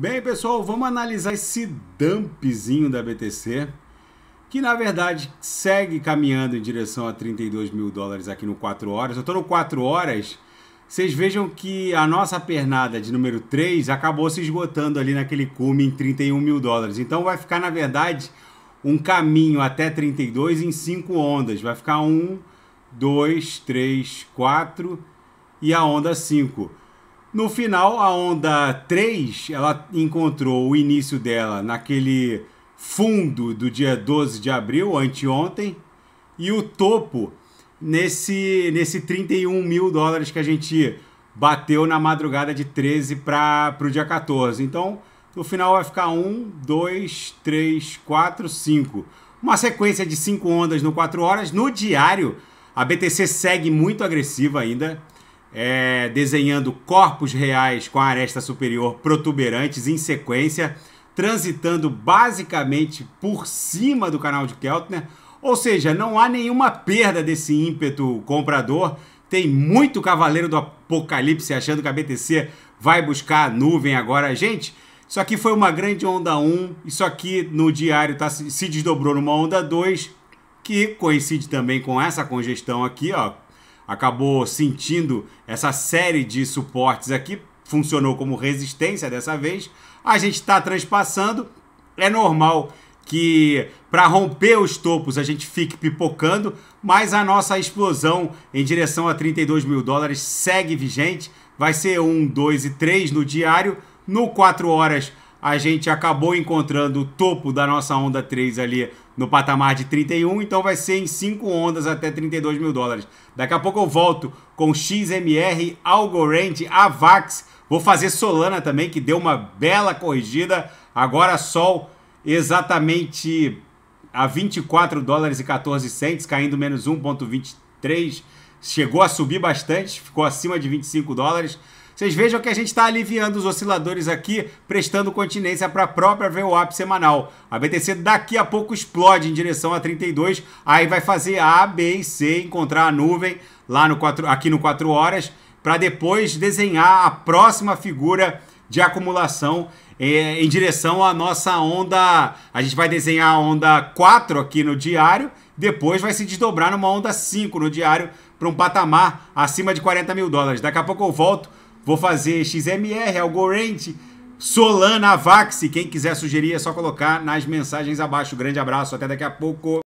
Bem, pessoal, vamos analisar esse dumpzinho da BTC, que na verdade segue caminhando em direção a 32 mil dólares aqui no 4 horas. Eu estou no 4 horas, vocês vejam que a nossa pernada de número 3 acabou se esgotando ali naquele cume em 31 mil dólares. Então vai ficar, na verdade, um caminho até 32 em 5 ondas. Vai ficar 1, 2, 3, 4 e a onda 5. No final, a onda 3, ela encontrou o início dela naquele fundo do dia 12 de abril, anteontem, e o topo nesse, nesse 31 mil dólares que a gente bateu na madrugada de 13 para o dia 14. Então, no final vai ficar 1, 2, 3, 4, 5. Uma sequência de 5 ondas no 4 horas. No diário, a BTC segue muito agressiva ainda é, desenhando corpos reais com a aresta superior protuberantes em sequência, transitando basicamente por cima do canal de Keltner. Ou seja, não há nenhuma perda desse ímpeto comprador. Tem muito cavaleiro do apocalipse achando que a BTC vai buscar a nuvem agora. Gente, isso aqui foi uma grande onda 1. Isso aqui no diário tá, se desdobrou numa onda 2, que coincide também com essa congestão aqui, ó, acabou sentindo essa série de suportes aqui, funcionou como resistência dessa vez. A gente está transpassando, é normal que para romper os topos a gente fique pipocando, mas a nossa explosão em direção a 32 mil dólares segue vigente. Vai ser um, dois e três no diário. No 4 horas a gente acabou encontrando o topo da nossa onda 3 ali no patamar de 31, então vai ser em 5 ondas até 32 mil dólares. Daqui a pouco eu volto com XMR, Algorand, Avax, vou fazer Solana também, que deu uma bela corrigida, agora Sol exatamente a 24 dólares e 14 centes, caindo menos 1,23, chegou a subir bastante, ficou acima de 25 dólares, vocês vejam que a gente está aliviando os osciladores aqui, prestando continência para a própria VWAP semanal. A BTC daqui a pouco explode em direção a 32, aí vai fazer A, B e C, encontrar a nuvem lá no 4, aqui no 4 horas, para depois desenhar a próxima figura de acumulação eh, em direção à nossa onda. A gente vai desenhar a onda 4 aqui no diário, depois vai se desdobrar numa onda 5 no diário para um patamar acima de 40 mil dólares. Daqui a pouco eu volto Vou fazer XMR, Algorand, Solana, Vax. Quem quiser sugerir é só colocar nas mensagens abaixo. Grande abraço, até daqui a pouco.